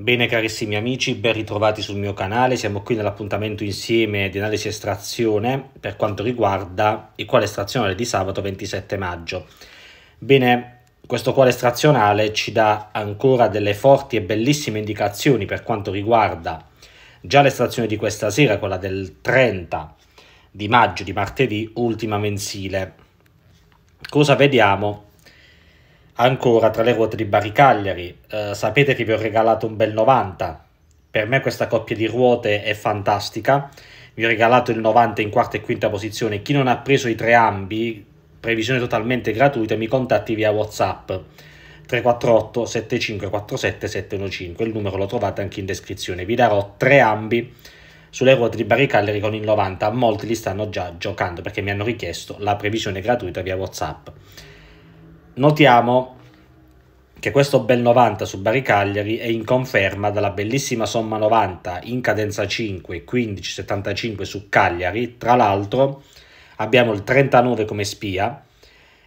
Bene carissimi amici, ben ritrovati sul mio canale, siamo qui nell'appuntamento insieme di analisi estrazione per quanto riguarda il quale estrazionale di sabato 27 maggio. Bene, questo quale estrazionale ci dà ancora delle forti e bellissime indicazioni per quanto riguarda già l'estrazione di questa sera, quella del 30 di maggio di martedì, ultima mensile. Cosa vediamo? Ancora tra le ruote di Baricagliari, eh, sapete che vi ho regalato un bel 90. Per me questa coppia di ruote è fantastica. Vi ho regalato il 90 in quarta e quinta posizione. Chi non ha preso i tre ambi, previsione totalmente gratuita, mi contatti via WhatsApp. 348 7547 715 il numero lo trovate anche in descrizione vi darò tre ambi sulle ruote di Barricalleri con il 90 molti li stanno già giocando perché mi hanno richiesto la previsione gratuita via whatsapp Notiamo che questo bel 90 su Bari Cagliari è in conferma dalla bellissima somma 90 in cadenza 5 15, 75 su Cagliari, tra l'altro abbiamo il 39 come spia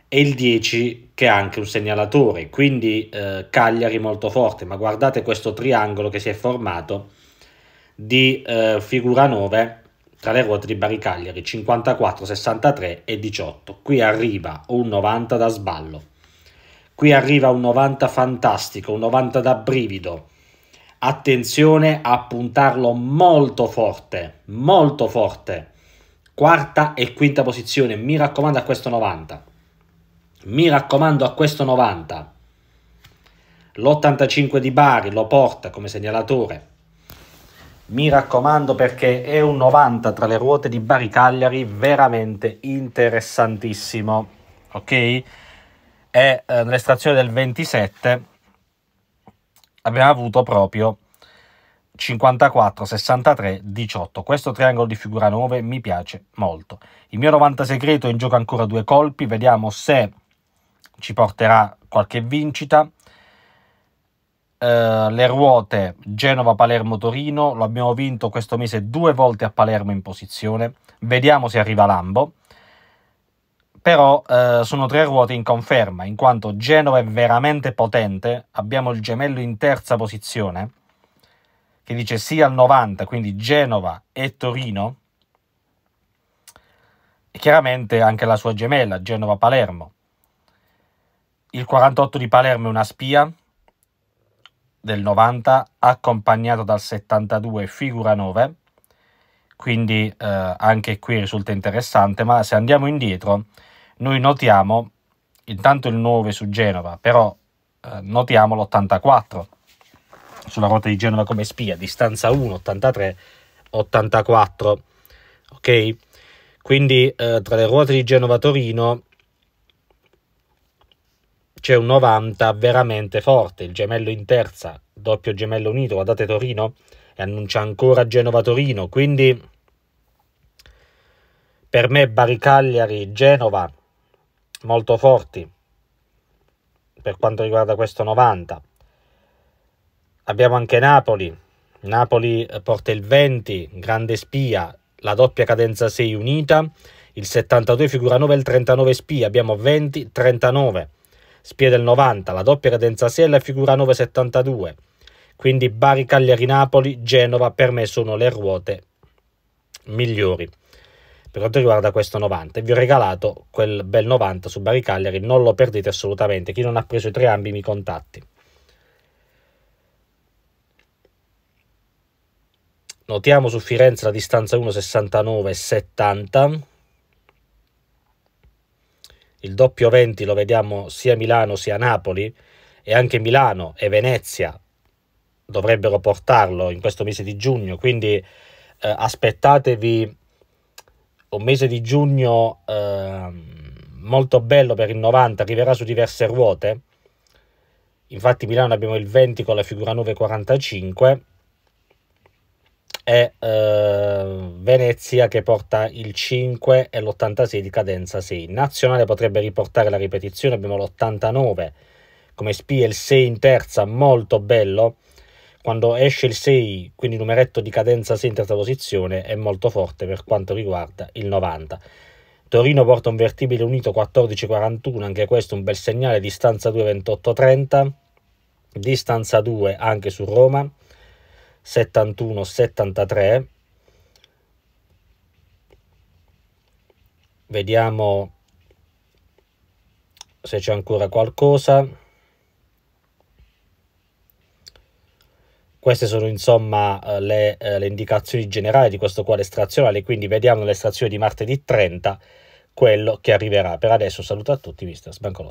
e il 10 che è anche un segnalatore, quindi eh, Cagliari molto forte, ma guardate questo triangolo che si è formato di eh, figura 9 tra le ruote di Bari Cagliari 54, 63 e 18. Qui arriva un 90 da sballo. Qui arriva un 90 fantastico, un 90 da brivido. Attenzione a puntarlo molto forte, molto forte. Quarta e quinta posizione, mi raccomando a questo 90. Mi raccomando a questo 90. L'85 di Bari lo porta come segnalatore. Mi raccomando perché è un 90 tra le ruote di Bari Cagliari veramente interessantissimo. Ok? e eh, nell'estrazione del 27 abbiamo avuto proprio 54, 63, 18. Questo triangolo di figura 9 mi piace molto. Il mio 90 segreto è in gioco ancora due colpi, vediamo se ci porterà qualche vincita. Uh, le ruote Genova-Palermo-Torino, lo abbiamo vinto questo mese due volte a Palermo in posizione, vediamo se arriva Lambo però eh, sono tre ruote in conferma, in quanto Genova è veramente potente, abbiamo il gemello in terza posizione, che dice sì al 90, quindi Genova e Torino, e chiaramente anche la sua gemella, Genova-Palermo. Il 48 di Palermo è una spia del 90, accompagnato dal 72 figura 9, quindi eh, anche qui risulta interessante, ma se andiamo indietro noi notiamo intanto il 9 su Genova, però eh, notiamo l'84 sulla ruota di Genova come spia, distanza 1, 83, 84, ok? Quindi eh, tra le ruote di Genova-Torino c'è un 90 veramente forte, il gemello in terza, doppio gemello unito, guardate Torino, e annuncia ancora Genova-Torino, quindi per me Baricagliari, Genova, molto forti per quanto riguarda questo 90. Abbiamo anche Napoli, Napoli eh, porta il 20, grande spia, la doppia cadenza 6 unita, il 72 figura 9 il 39 spia, abbiamo 20, 39, spia del 90, la doppia cadenza 6 la figura 9 72. Quindi Bari, Cagliari, Napoli, Genova per me sono le ruote migliori per quanto riguarda questo 90 e vi ho regalato quel bel 90 su Bari Cagliari, non lo perdete assolutamente, chi non ha preso i tre ambi mi contatti. Notiamo su Firenze la distanza 1,69,70. Il doppio 20 lo vediamo sia a Milano sia a Napoli e anche Milano e Venezia dovrebbero portarlo in questo mese di giugno, quindi eh, aspettatevi un mese di giugno eh, molto bello per il 90, arriverà su diverse ruote. Infatti Milano abbiamo il 20 con la figura 945 e eh, Venezia che porta il 5 e l'86 di cadenza 6. Nazionale potrebbe riportare la ripetizione, abbiamo l'89 come spia il 6 in terza, molto bello quando esce il 6, quindi numeretto di cadenza 6 in terza posizione, è molto forte per quanto riguarda il 90. Torino porta un vertibile unito 14-41, anche questo un bel segnale, distanza 2 28-30, distanza 2 anche su Roma, 71-73. Vediamo se c'è ancora qualcosa. Queste sono insomma eh, le, eh, le indicazioni generali di questo quadro estrazionale, quindi vediamo l'estrazione di martedì 30 quello che arriverà. Per adesso saluto a tutti, mister Sbancolo.